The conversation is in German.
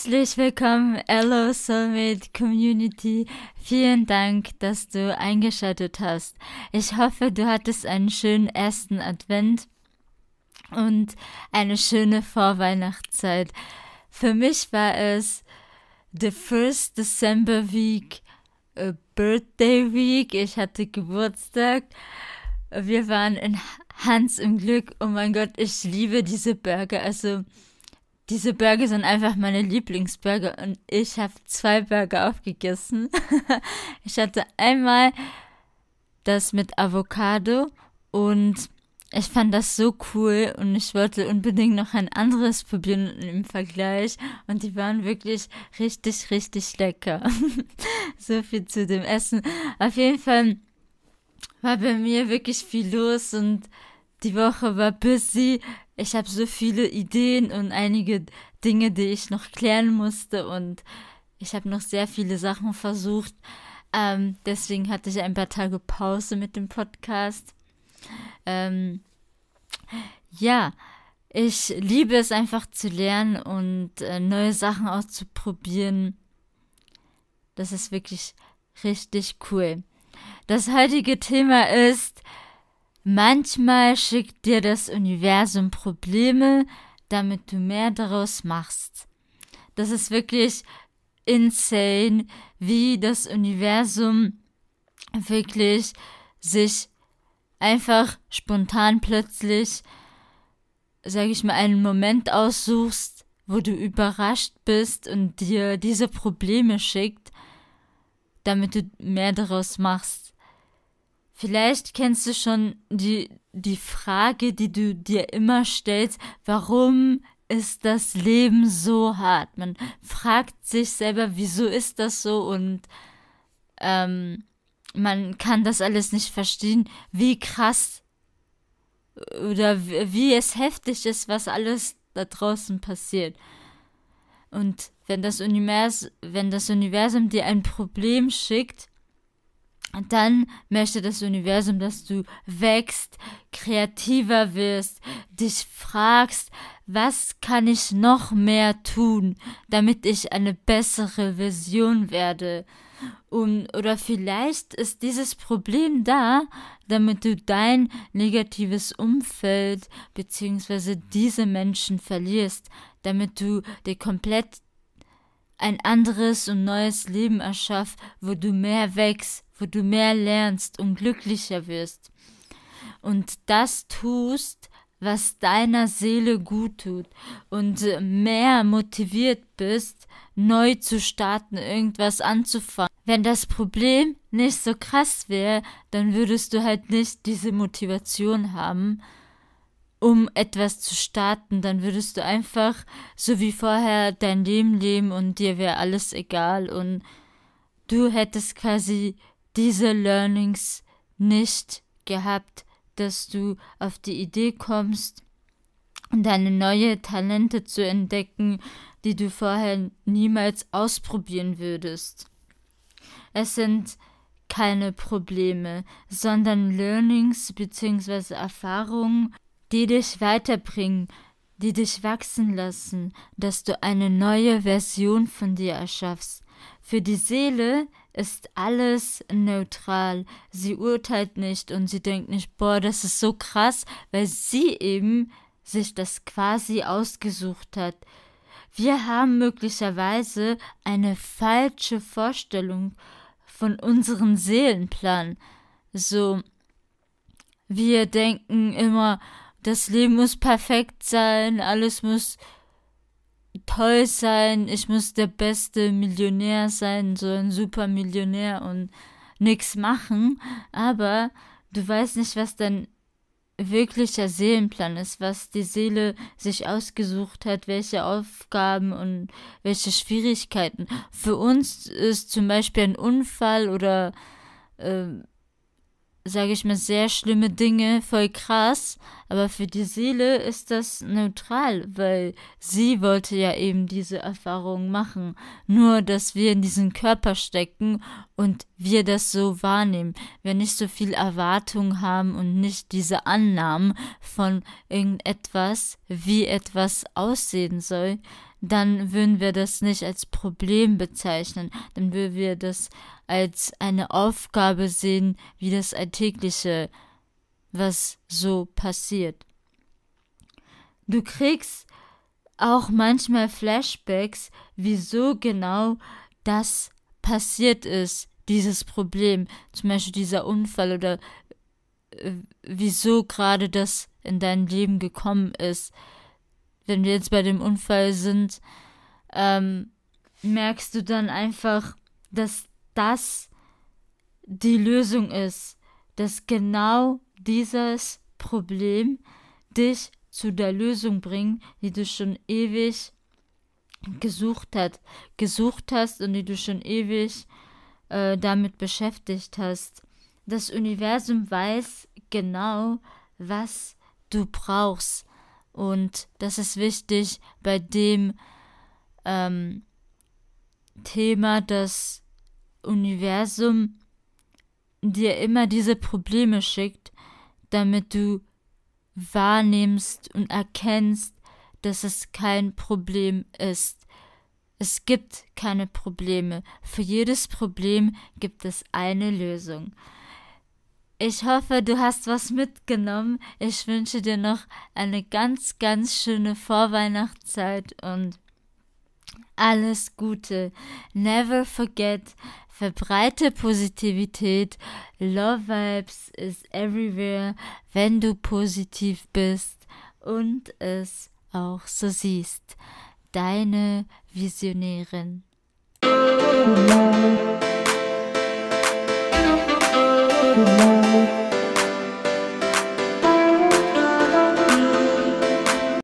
Herzlich willkommen, Hello Soulmate Community. Vielen Dank, dass du eingeschaltet hast. Ich hoffe, du hattest einen schönen ersten Advent und eine schöne Vorweihnachtszeit. Für mich war es the first December Week, Birthday Week. Ich hatte Geburtstag. Wir waren in Hans im Glück. Oh mein Gott, ich liebe diese Burger. Also, diese Burger sind einfach meine Lieblingsburger und ich habe zwei Burger aufgegessen. ich hatte einmal das mit Avocado und ich fand das so cool und ich wollte unbedingt noch ein anderes probieren im Vergleich und die waren wirklich richtig, richtig lecker. so viel zu dem Essen. Auf jeden Fall war bei mir wirklich viel los und die Woche war busy ich habe so viele Ideen und einige Dinge, die ich noch klären musste und ich habe noch sehr viele Sachen versucht. Ähm, deswegen hatte ich ein paar Tage Pause mit dem Podcast. Ähm, ja, ich liebe es einfach zu lernen und äh, neue Sachen auszuprobieren. Das ist wirklich richtig cool. Das heutige Thema ist Manchmal schickt dir das Universum Probleme, damit du mehr daraus machst. Das ist wirklich insane, wie das Universum wirklich sich einfach spontan plötzlich, sage ich mal, einen Moment aussuchst, wo du überrascht bist und dir diese Probleme schickt, damit du mehr daraus machst. Vielleicht kennst du schon die, die Frage, die du dir immer stellst, warum ist das Leben so hart? Man fragt sich selber, wieso ist das so und ähm, man kann das alles nicht verstehen, wie krass oder wie, es heftig ist, was alles da draußen passiert. Und wenn das Universum, wenn das Universum dir ein Problem schickt, dann möchte das Universum, dass du wächst, kreativer wirst, dich fragst, was kann ich noch mehr tun, damit ich eine bessere Version werde? Und, oder vielleicht ist dieses Problem da, damit du dein negatives Umfeld bzw. diese Menschen verlierst, damit du dir komplett ein anderes und neues Leben erschaff, wo du mehr wächst, wo du mehr lernst und glücklicher wirst. Und das tust, was deiner Seele gut tut und mehr motiviert bist, neu zu starten, irgendwas anzufangen. Wenn das Problem nicht so krass wäre, dann würdest du halt nicht diese Motivation haben, um etwas zu starten, dann würdest du einfach so wie vorher dein Leben leben und dir wäre alles egal und du hättest quasi diese Learnings nicht gehabt, dass du auf die Idee kommst, deine neue Talente zu entdecken, die du vorher niemals ausprobieren würdest. Es sind keine Probleme, sondern Learnings bzw. Erfahrungen, die dich weiterbringen, die dich wachsen lassen, dass du eine neue Version von dir erschaffst. Für die Seele ist alles neutral. Sie urteilt nicht und sie denkt nicht, boah, das ist so krass, weil sie eben sich das quasi ausgesucht hat. Wir haben möglicherweise eine falsche Vorstellung von unserem Seelenplan. So, wir denken immer, das Leben muss perfekt sein, alles muss toll sein, ich muss der beste Millionär sein, so ein super Millionär und nichts machen, aber du weißt nicht, was dein wirklicher Seelenplan ist, was die Seele sich ausgesucht hat, welche Aufgaben und welche Schwierigkeiten. Für uns ist zum Beispiel ein Unfall oder äh, sage ich mal, sehr schlimme Dinge, voll krass. Aber für die Seele ist das neutral, weil sie wollte ja eben diese Erfahrung machen. Nur, dass wir in diesen Körper stecken und wir das so wahrnehmen. Wir nicht so viel Erwartung haben und nicht diese Annahmen von irgendetwas, wie etwas aussehen soll, dann würden wir das nicht als Problem bezeichnen, dann würden wir das als eine Aufgabe sehen, wie das Alltägliche, was so passiert. Du kriegst auch manchmal Flashbacks, wieso genau das passiert ist, dieses Problem, zum Beispiel dieser Unfall oder äh, wieso gerade das in dein Leben gekommen ist wenn wir jetzt bei dem Unfall sind, ähm, merkst du dann einfach, dass das die Lösung ist, dass genau dieses Problem dich zu der Lösung bringt, die du schon ewig gesucht hat, gesucht hast und die du schon ewig äh, damit beschäftigt hast. Das Universum weiß genau, was du brauchst. Und das ist wichtig bei dem ähm, Thema, dass Universum dir immer diese Probleme schickt, damit du wahrnimmst und erkennst, dass es kein Problem ist. Es gibt keine Probleme. Für jedes Problem gibt es eine Lösung. Ich hoffe, du hast was mitgenommen. Ich wünsche dir noch eine ganz, ganz schöne Vorweihnachtszeit und alles Gute. Never forget, verbreite Positivität. Love Vibes is everywhere, wenn du positiv bist und es auch so siehst. Deine Visionärin. Musik